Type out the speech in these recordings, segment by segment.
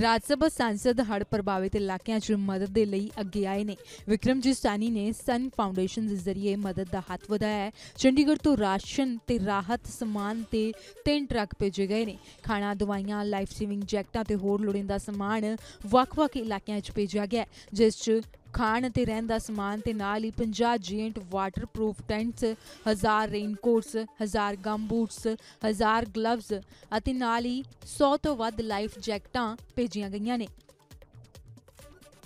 ਰਾਜ ਸਭਾ ਸੰਸਦ ਹੜ ਪ੍ਰਭਾਵਿਤ ਇਲਾਕਿਆਂ 'ਚ ਮਦਦ ਦੇ ਲਈ ਅੱਗੇ ਆਏ ਨੇ ਵਿਕਰਮਜੀਤ ਸਾਨੀ ਨੇ ਸਨ ਫਾਊਂਡੇਸ਼ਨ ਦੇ ਜ਼ਰੀਏ ਮਦਦ ਦਾ ਹੱਥ ਵਧਾਇਆ ਹੈ ਚੰਡੀਗੜ੍ਹ ਤੋਂ ਰਾਸ਼ਨ ਤੇ ਰਾਹਤ ਸਮਾਨ ਤੇ ਤਿੰਨ ਟਰੱਕ ਭੇਜੇ ਗਏ ਨੇ ਖਾਣਾ ਦਵਾਈਆਂ ਲਾਈਫ ਸੇਵਿੰਗ ਜੈਕਟਾਂ ਤੇ ਹੋਰ ਲੋੜੀਂਦਾ ਸਮਾਨ ਵੱਖ-ਵੱਖ ਇਲਾਕਿਆਂ 'ਚ ਭੇਜਿਆ ਗਿਆ ਜਿਸ 'ਚ ਮਖਾਨ ਅਤੇ ਰਹਿਣ ਦਾ ਸਮਾਨ ਤੇ ਨਾਲ ਹੀ 50 giant waterproof tents 1000 raincoats 1000 gum boots 1000 gloves ਅਤੇ ਨਾਲ ਹੀ 100 ਤੋਂ ਵੱਧ ਲਾਈਫ ਜੈਕਟਾਂ ਭੇਜੀਆਂ ਗਈਆਂ ਨੇ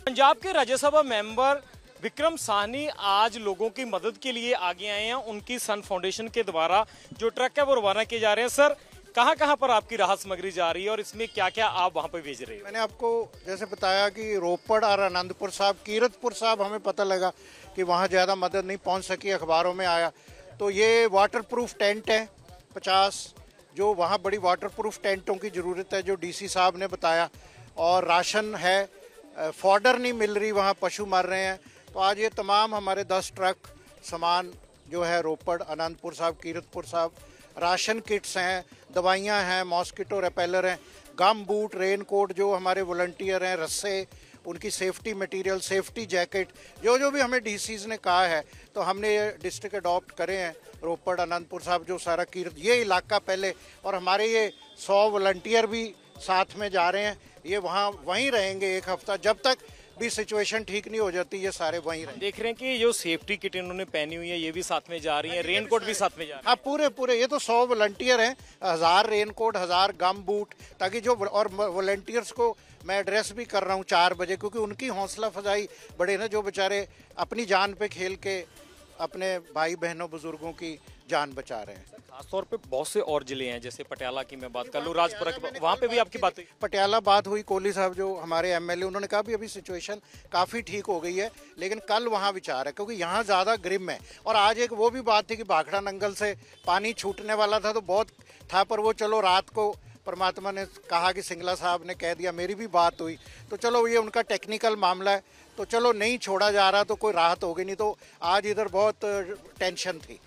ਪੰਜਾਬ ਦੇ ਰਾਜ ਸਭਾ ਮੈਂਬਰ ਵਿਕਰਮ ਸਾਹਨੀ ਆਜ ਲੋਗੋ ਕੀ ਮਦਦ ਕੇ ਲਈ ਆਗੇ ਆਏ ਹਨ ਉਨਕੀ ਸਨ ਫਾਊਂਡੇਸ਼ਨ ਕੇ ਦੁਆਰਾ ਜੋ ਟਰੱਕ ਹੈ ਉਹ ਰਵਾਨਾ ਕੀ ਜਾ ਰਹੇ ਹਨ ਸਰ कहाँ कहाँ पर आपकी राहत सामग्री जा रही है और इसमें क्या क्या आप वहाँ पे भेज रहे हैं मैंने आपको जैसे बताया कि रोपड़ और आनंदपुर साहब कीरतपुर साहब हमें पता लगा कि वहाँ ज़्यादा मदद नहीं पहुँच सकी अखबारों में आया तो ये वाटरप्रूफ टेंट है पचास जो वहाँ बड़ी वाटरप्रूफ टेंटों की ज़रूरत है जो डी साहब ने बताया और राशन है फॉर्डर नहीं मिल रही वहाँ पशु मर रहे हैं तो आज ये तमाम हमारे दस ट्रक सामान जो है रोपड़ अनंतपुर साहब कीरतपुर साहब राशन किट्स हैं दवाइयाँ हैं मॉस्किटो रेपेलर हैं गम बूट रेन कोट जो हमारे वॉल्टियर हैं रस्से उनकी सेफ्टी मटेरियल सेफ्टी जैकेट जो जो भी हमें डी ने कहा है तो हमने ये डिस्ट्रिक्ट अडॉप्ट करे हैं रोपड़ अनंतपुर साहब जो सारा कीर्त ये इलाका पहले और हमारे ये सौ वॉल्टियर भी साथ में जा रहे हैं ये वहाँ वहीं रहेंगे एक हफ्ता जब तक भी सिचुएशन ठीक नहीं हो जाती ये सारे वहीं रहे देख रहे हैं कि जो सेफ्टी किट इन्होंने पहनी हुई है ये भी साथ में जा रही है रेनकोट भी साथ में जा रहा है हाँ पूरे पूरे ये तो सौ वॉलंटियर हैं हज़ार रेनकोट हज़ार गम बूट ताकि जो और वॉलंटियर्स को मैं एड्रेस भी कर रहा हूँ चार बजे क्योंकि उनकी हौसला अफजाई बड़े ना जो बेचारे अपनी जान पे खेल के अपने भाई बहनों बुजुर्गों की जान बचा रहे हैं खासतौर पे बहुत से और जिले हैं जैसे पटियाला की मैं बात कर लूँ राजपुर की वहाँ पे भी आपकी बात पटियाला बात हुई कोहली साहब जो हमारे एमएलए उन्होंने कहा भी अभी सिचुएशन काफ़ी ठीक हो गई है लेकिन कल वहाँ विचार है क्योंकि यहाँ ज़्यादा ग्रिम है और आज एक वो भी बात थी कि भाखड़ा नंगल से पानी छूटने वाला था तो बहुत था पर वो चलो रात को परमात्मा ने कहा कि सिंगला साहब ने कह दिया मेरी भी बात हुई तो चलो ये उनका टेक्निकल मामला है तो चलो नहीं छोड़ा जा रहा तो कोई राहत होगी नहीं तो आज इधर बहुत टेंशन थी